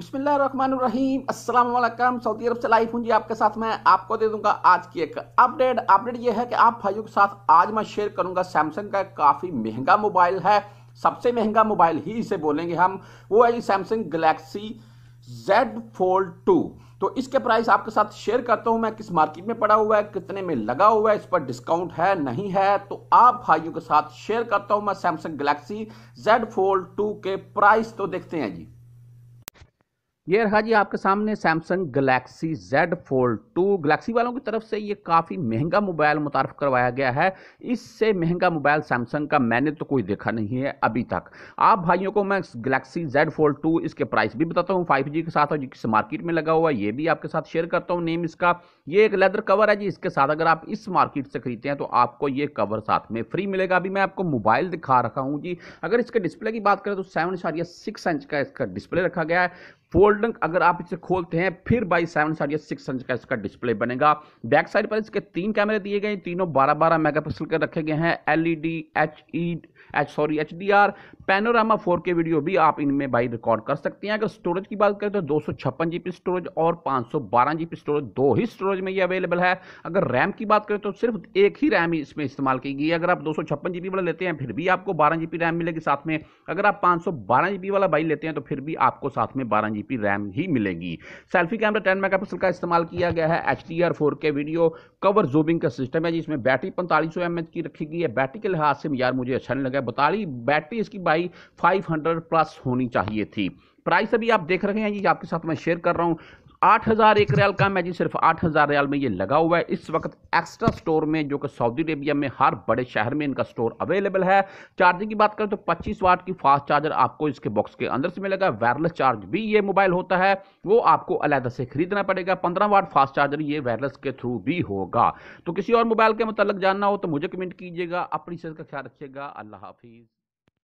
बिस्मिल्लाम अस्सलाम सऊदी अरब से लाइव हूँ जी आपके साथ मैं आपको दे दूंगा आज की एक अपडेट अपडेट ये है कि आप भाइयों के साथ आज मैं शेयर करूंगा सैमसंग का काफ़ी महंगा मोबाइल है सबसे महंगा मोबाइल ही इसे बोलेंगे हम वो है जी सैमसंग गलेक्सी Z Fold 2 तो इसके प्राइस आपके साथ शेयर करता हूं मैं किस मार्केट में पड़ा हुआ है कितने में लगा हुआ है इस पर डिस्काउंट है नहीं है तो आप भाइयों के साथ शेयर करता हूं मैं Samsung Galaxy Z Fold two के प्राइस तो देखते हैं जी ये रहा जी आपके सामने Samsung Galaxy Z Fold 2 Galaxy वालों की तरफ से ये काफ़ी महंगा मोबाइल मुतारफ़ करवाया गया है इससे महंगा मोबाइल सैमसंग का मैंने तो कोई देखा नहीं है अभी तक आप भाइयों को मैं गलेक्सी Z Fold 2 इसके प्राइस भी बताता हूँ 5G के साथ और जिस मार्केट में लगा हुआ है ये भी आपके साथ शेयर करता हूँ नेम इसका ये एक लेदर कवर है जी इसके साथ अगर आप इस मार्केट से खरीदते हैं तो आपको ये कवर साथ में फ्री मिलेगा अभी मैं आपको मोबाइल दिखा रखा हूँ जी अगर इसके डिस्प्ले की बात करें तो सेवन इंच का इसका डिस्प्ले रखा गया है फोल्ड अगर आप इसे खोलते हैं फिर बाई सेवन साइड या सिक्स इंच का इसका डिस्प्ले बनेगा बैक साइड पर इसके तीन कैमरे दिए गए तीनों बारह बारह मेगा के रखे गए हैं L E D H E H sorry H D R panorama four K video भी आप इनमें बाई रिकॉर्ड कर सकते हैं अगर स्टोरेज की बात करें तो दो सौ छप्पन जी पी स्टोरेज और पाँच सौ बारह जी पी स्टोरेज दो ही स्टोरेज में ये अवेलेबल है अगर रैम की बात करें तो सिर्फ एक ही रैम ही इसमें इस्तेमाल की गई है अगर आप दो सौ छप्पन जी बी वाला लेते हैं फिर भी आपको बारह जी बी रैम मिलेगी साथ में अगर आप पाँच सौ बारह जी बी वाला बाई लेते हैं तो फिर भी आपको साथ में बारह जी जीबी रैम ही मिलेगी सेल्फी कैमरा 10 मेगापिक्सल का इस्तेमाल किया गया है H D R four K video cover zooming का सिस्टम है जिसमें बैटरी पैंतालीस सौ एम की रखी गई है बैटरी के लिहाज से यार मुझे अच्छा नहीं लगा बताली बैटरी इसकी भाई 500 प्लस होनी चाहिए थी प्राइस अभी आप देख रहे हैं ये आपके साथ मैं शेयर कर रहा हूँ आठ हज़ार एक रियाल का है जी सिर्फ आठ हज़ार रियाल में ये लगा हुआ है इस वक्त एक्स्ट्रा स्टोर में जो कि सऊदी अरेबिया में हर बड़े शहर में इनका स्टोर अवेलेबल है चार्जिंग की बात करें तो पच्चीस वाट की फास्ट चार्जर आपको इसके बॉक्स के अंदर से मिलेगा वायरलेस चार्ज भी ये मोबाइल होता है वो आपको अलहदा से खरीदना पड़ेगा पंद्रह वाट फास्ट चार्जर ये वायरलेस के थ्रू भी होगा तो किसी और मोबाइल के मतलब जानना हो तो मुझे कमेंट कीजिएगा अपनी सेहत का ख्याल रखिएगा अल्लाह हाफिज़